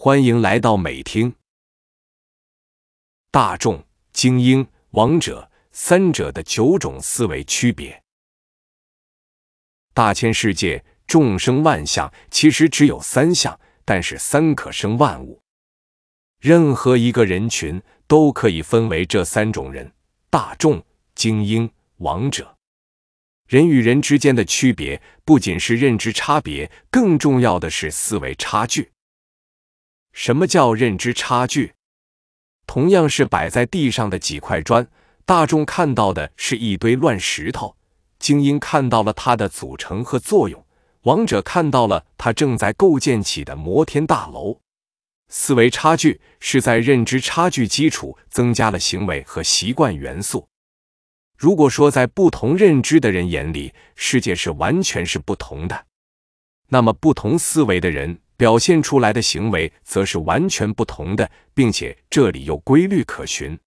欢迎来到美听。大众、精英、王者，三者的九种思维区别。大千世界，众生万象，其实只有三项，但是三可生万物。任何一个人群都可以分为这三种人：大众、精英、王者。人与人之间的区别，不仅是认知差别，更重要的是思维差距。什么叫认知差距？同样是摆在地上的几块砖，大众看到的是一堆乱石头，精英看到了它的组成和作用，王者看到了它正在构建起的摩天大楼。思维差距是在认知差距基础增加了行为和习惯元素。如果说在不同认知的人眼里，世界是完全是不同的，那么不同思维的人。表现出来的行为则是完全不同的，并且这里有规律可循，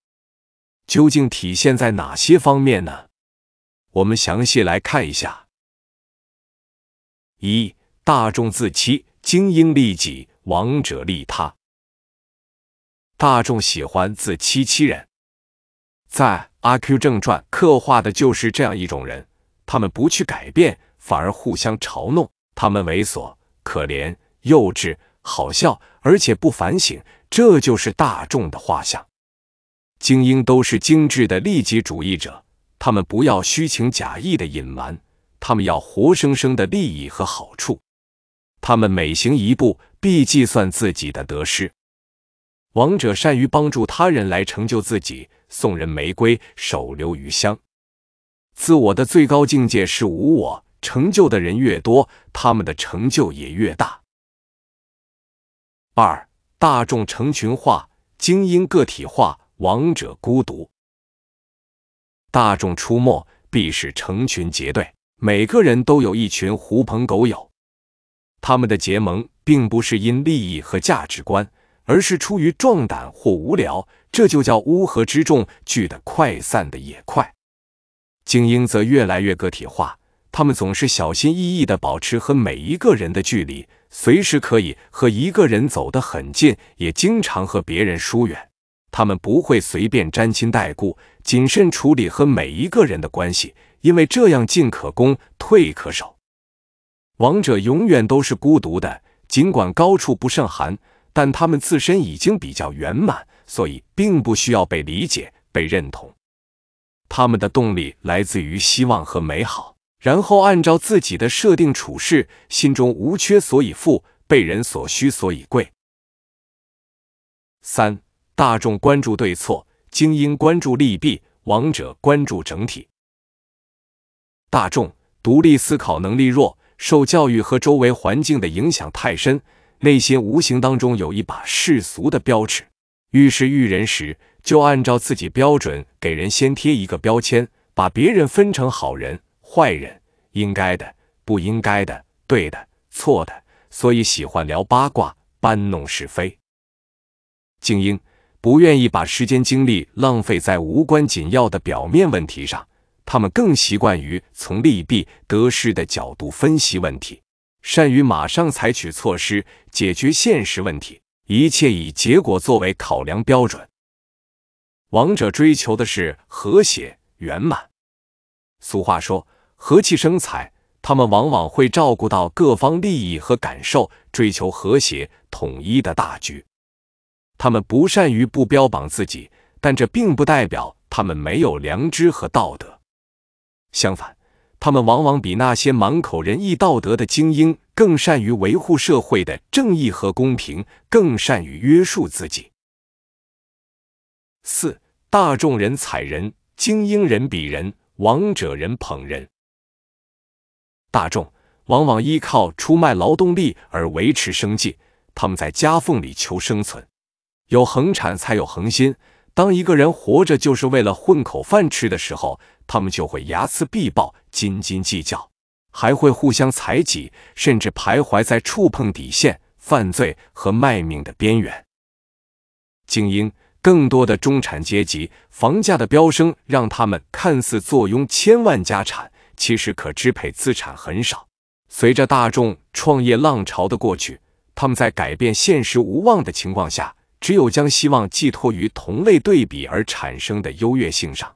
究竟体现在哪些方面呢？我们详细来看一下。一、大众自欺，精英利己，王者利他。大众喜欢自欺欺人，在《阿 Q 正传》刻画的就是这样一种人，他们不去改变，反而互相嘲弄，他们猥琐可怜。幼稚、好笑，而且不反省，这就是大众的画像。精英都是精致的利己主义者，他们不要虚情假意的隐瞒，他们要活生生的利益和好处。他们每行一步，必计算自己的得失。王者善于帮助他人来成就自己，送人玫瑰，手留余香。自我的最高境界是无我，成就的人越多，他们的成就也越大。二、大众成群化，精英个体化，王者孤独。大众出没必是成群结队，每个人都有一群狐朋狗友，他们的结盟并不是因利益和价值观，而是出于壮胆或无聊，这就叫乌合之众，聚得快，散的也快。精英则越来越个体化。他们总是小心翼翼地保持和每一个人的距离，随时可以和一个人走得很近，也经常和别人疏远。他们不会随便沾亲带故，谨慎处理和每一个人的关系，因为这样进可攻，退可守。王者永远都是孤独的，尽管高处不胜寒，但他们自身已经比较圆满，所以并不需要被理解、被认同。他们的动力来自于希望和美好。然后按照自己的设定处事，心中无缺所以富，被人所需所以贵。三大众关注对错，精英关注利弊，王者关注整体。大众独立思考能力弱，受教育和周围环境的影响太深，内心无形当中有一把世俗的标尺。遇事遇人时，就按照自己标准给人先贴一个标签，把别人分成好人。坏人应该的，不应该的，对的，错的，所以喜欢聊八卦，搬弄是非。精英不愿意把时间精力浪费在无关紧要的表面问题上，他们更习惯于从利弊得失的角度分析问题，善于马上采取措施解决现实问题，一切以结果作为考量标准。王者追求的是和谐圆满，俗话说。和气生财，他们往往会照顾到各方利益和感受，追求和谐统一的大局。他们不善于不标榜自己，但这并不代表他们没有良知和道德。相反，他们往往比那些满口仁义道德的精英更善于维护社会的正义和公平，更善于约束自己。四大众人踩人，精英人比人，王者人捧人。大众往往依靠出卖劳动力而维持生计，他们在夹缝里求生存。有恒产才有恒心。当一个人活着就是为了混口饭吃的时候，他们就会睚眦必报、斤斤计较，还会互相猜忌，甚至徘徊在触碰底线、犯罪和卖命的边缘。精英，更多的中产阶级，房价的飙升让他们看似坐拥千万家产。其实可支配资产很少。随着大众创业浪潮的过去，他们在改变现实无望的情况下，只有将希望寄托于同类对比而产生的优越性上。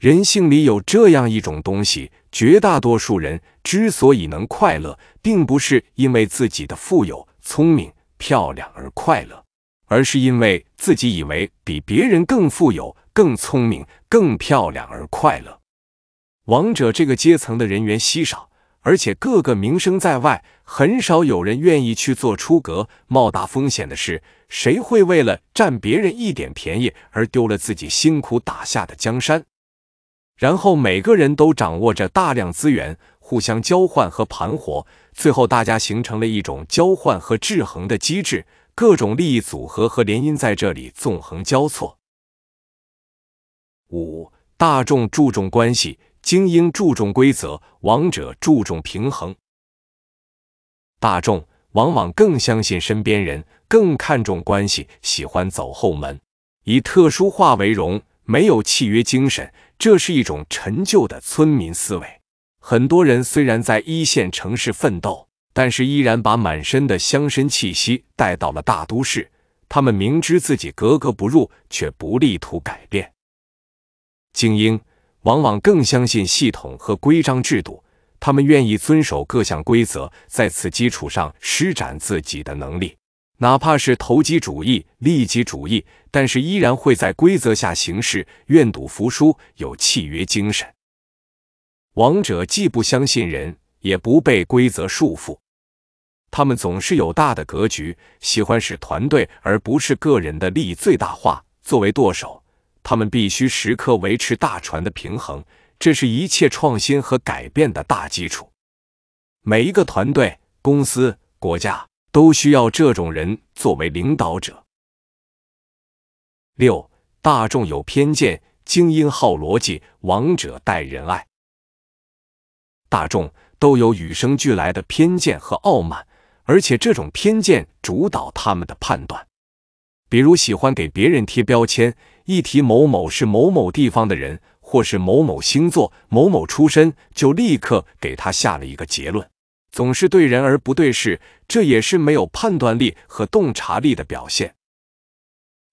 人性里有这样一种东西：绝大多数人之所以能快乐，并不是因为自己的富有、聪明、漂亮而快乐，而是因为自己以为比别人更富有、更聪明、更漂亮而快乐。王者这个阶层的人员稀少，而且各个名声在外，很少有人愿意去做出格冒大风险的事。谁会为了占别人一点便宜而丢了自己辛苦打下的江山？然后每个人都掌握着大量资源，互相交换和盘活，最后大家形成了一种交换和制衡的机制。各种利益组合和联姻在这里纵横交错。五大众注重关系。精英注重规则，王者注重平衡，大众往往更相信身边人，更看重关系，喜欢走后门，以特殊化为荣，没有契约精神，这是一种陈旧的村民思维。很多人虽然在一线城市奋斗，但是依然把满身的乡绅气息带到了大都市。他们明知自己格格不入，却不力图改变。精英。往往更相信系统和规章制度，他们愿意遵守各项规则，在此基础上施展自己的能力，哪怕是投机主义、利己主义，但是依然会在规则下行事，愿赌服输，有契约精神。王者既不相信人，也不被规则束缚，他们总是有大的格局，喜欢使团队而不是个人的利益最大化，作为舵手。他们必须时刻维持大船的平衡，这是一切创新和改变的大基础。每一个团队、公司、国家都需要这种人作为领导者。六、大众有偏见，精英好逻辑，王者待仁爱。大众都有与生俱来的偏见和傲慢，而且这种偏见主导他们的判断，比如喜欢给别人贴标签。一提某某是某某地方的人，或是某某星座、某某出身，就立刻给他下了一个结论，总是对人而不对事，这也是没有判断力和洞察力的表现。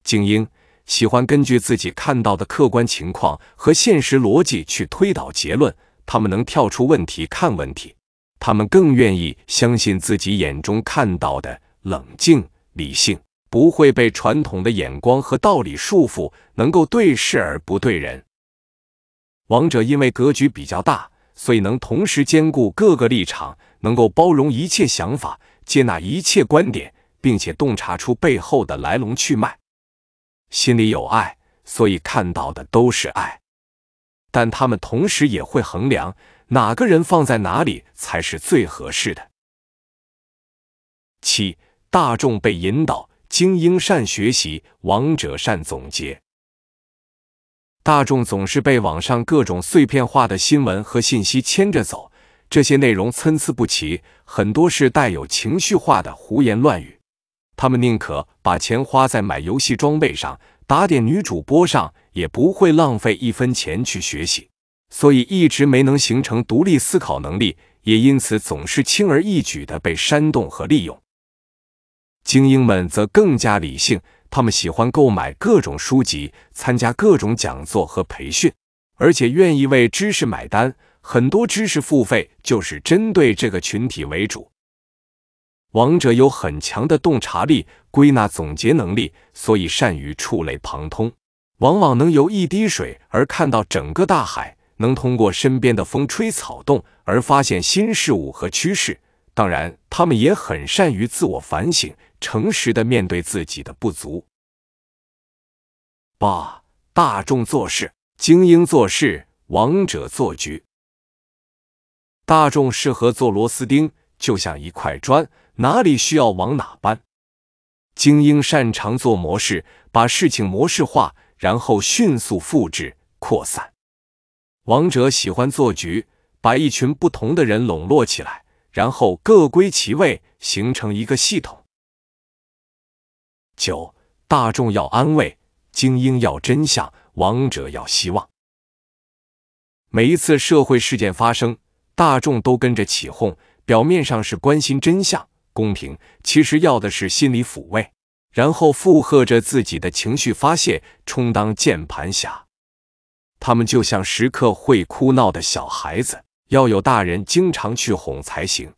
精英喜欢根据自己看到的客观情况和现实逻辑去推导结论，他们能跳出问题看问题，他们更愿意相信自己眼中看到的，冷静理性。不会被传统的眼光和道理束缚，能够对事而不对人。王者因为格局比较大，所以能同时兼顾各个立场，能够包容一切想法，接纳一切观点，并且洞察出背后的来龙去脉。心里有爱，所以看到的都是爱。但他们同时也会衡量哪个人放在哪里才是最合适的。七大众被引导。精英善学习，王者善总结。大众总是被网上各种碎片化的新闻和信息牵着走，这些内容参差不齐，很多是带有情绪化的胡言乱语。他们宁可把钱花在买游戏装备上、打点女主播上，也不会浪费一分钱去学习，所以一直没能形成独立思考能力，也因此总是轻而易举的被煽动和利用。精英们则更加理性，他们喜欢购买各种书籍，参加各种讲座和培训，而且愿意为知识买单。很多知识付费就是针对这个群体为主。王者有很强的洞察力、归纳总结能力，所以善于触类旁通，往往能由一滴水而看到整个大海，能通过身边的风吹草动而发现新事物和趋势。当然，他们也很善于自我反省。诚实的面对自己的不足。八、大众做事，精英做事，王者做局。大众适合做螺丝钉，就像一块砖，哪里需要往哪搬。精英擅长做模式，把事情模式化，然后迅速复制扩散。王者喜欢做局，把一群不同的人笼络起来，然后各归其位，形成一个系统。九大众要安慰，精英要真相，王者要希望。每一次社会事件发生，大众都跟着起哄，表面上是关心真相、公平，其实要的是心理抚慰，然后附和着自己的情绪发泄，充当键盘侠。他们就像时刻会哭闹的小孩子，要有大人经常去哄才行。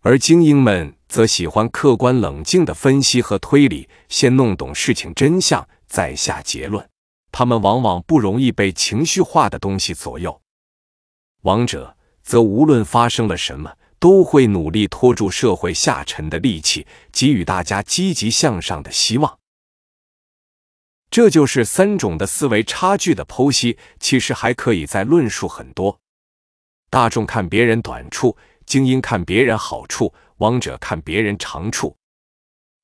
而精英们。则喜欢客观冷静的分析和推理，先弄懂事情真相再下结论。他们往往不容易被情绪化的东西左右。王者则无论发生了什么，都会努力拖住社会下沉的力气，给予大家积极向上的希望。这就是三种的思维差距的剖析。其实还可以再论述很多。大众看别人短处，精英看别人好处。王者看别人长处，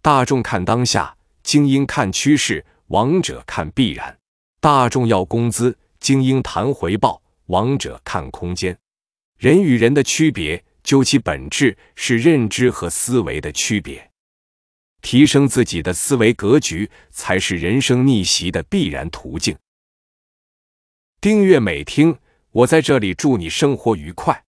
大众看当下，精英看趋势，王者看必然。大众要工资，精英谈回报，王者看空间。人与人的区别，究其本质是认知和思维的区别。提升自己的思维格局，才是人生逆袭的必然途径。订阅美听，我在这里祝你生活愉快。